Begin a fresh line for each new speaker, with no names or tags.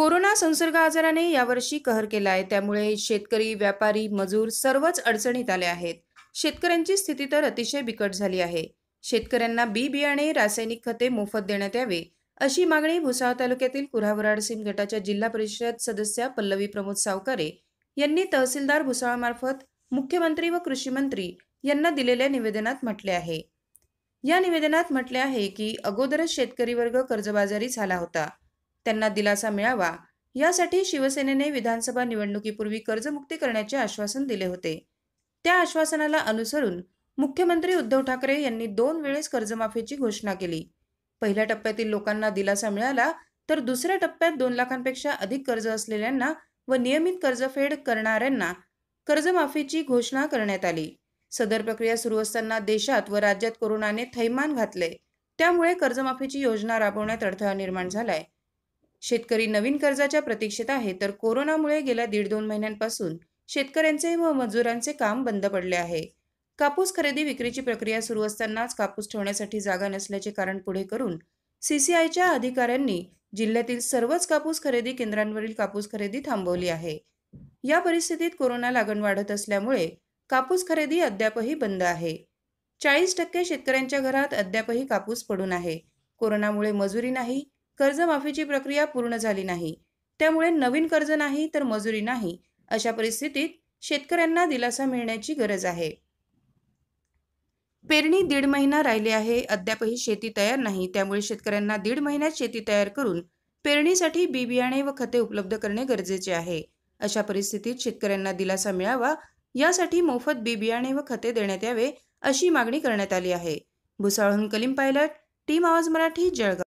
corona संसर्ग आजाराने यावर्षी कहर केला आहे त्यामुळे शेतकरी व्यापारी मजूर सर्वच अडचणीत आले आहेत शेतकऱ्यांची स्थिती तर अतिशय बिकट झाली आहे शेतकऱ्यांना बी बियाणे रासायनिक खते मोफत देण्यात यावे अशी मागणी भुसाळ तालुक्यातील कुऱ्हावराडसिम गटाच्या जिल्हा परिषद सदस्या पल्लवी प्रमोद सावकारे यांनी तहसीलदार भुसावळमार्फत मुख्यमंत्री व कृषी मंत्री यांना दिलेल्या निवेदनात म्हटले आहे या निवेदनात म्हटले आहे की अगोदरच शेतकरी वर्ग कर्जबाजारी झाला होता त्यांना दिलासा मिळावा यासाठी शिवसेनेने विधानसभा निवडणुकीपूर्वी कर्जमुक्ती करण्याचे आश्वासन दिले होते त्या आश्वासनाला अनुसरून मुख्यमंत्री उद्धव ठाकरे यांनी दोन वेळेस कर्जमाफीची घोषणा केली पहिल्या टप्प्यातील लोकांना दिलासा मिळाला तर दुसऱ्या टप्प्यात दोन लाखांपेक्षा अधिक कर्ज असलेल्यांना व नियमित कर्जफेड करणाऱ्यांना कर्जमाफीची घोषणा करण्यात आली सदर प्रक्रिया सुरू असताना देशात व राज्यात कोरोनाने थैमान घातले त्यामुळे कर्जमाफीची योजना राबवण्यात अडथळा निर्माण झालाय शेतकरी नवीन कर्जाच्या प्रतीक्षेत आहे तर कोरोनामुळे गेल्या दीड दोन महिन्यांपासून शेतकऱ्यांचे व मजुरांचे काम बंद पडले आहे कापूस खरेदी विक्रीची प्रक्रिया सुरू असतानाच कापूस ठेवण्यासाठी जागा नसल्याचे कारण पुढे करून सीसीआयच्या अधिकाऱ्यांनी जिल्ह्यातील सर्वच कापूस खरेदी केंद्रांवरील कापूस खरेदी थांबवली आहे या परिस्थितीत कोरोना लागण वाढत असल्यामुळे कापूस खरेदी अद्यापही बंद आहे चाळीस टक्के शेतकऱ्यांच्या घरात अद्यापही कापूस पडून आहे कोरोनामुळे मजुरी नाही कर्जमाफीची प्रक्रिया पूर्ण झाली नाही त्यामुळे नवीन कर्ज नाही तर मजुरी नाही अशा परिस्थितीत शेतकऱ्यांना दिलासा मिळण्याची गरज आहे पेरणी दीड महिना राहिली आहे अद्यापही शेती तयार नाही त्यामुळे शेतकऱ्यांना दीड महिन्यात शेती तयार करून पेरणीसाठी बी बियाणे व खते उपलब्ध करणे गरजेचे आहे अशा परिस्थितीत शेतकऱ्यांना दिलासा मिळावा यासाठी मोफत बी बियाणे व खते देण्यात यावे अशी मागणी करण्यात आली आहे भुसाळहून कलीम पायलट टीम आवाज मराठी जळगाव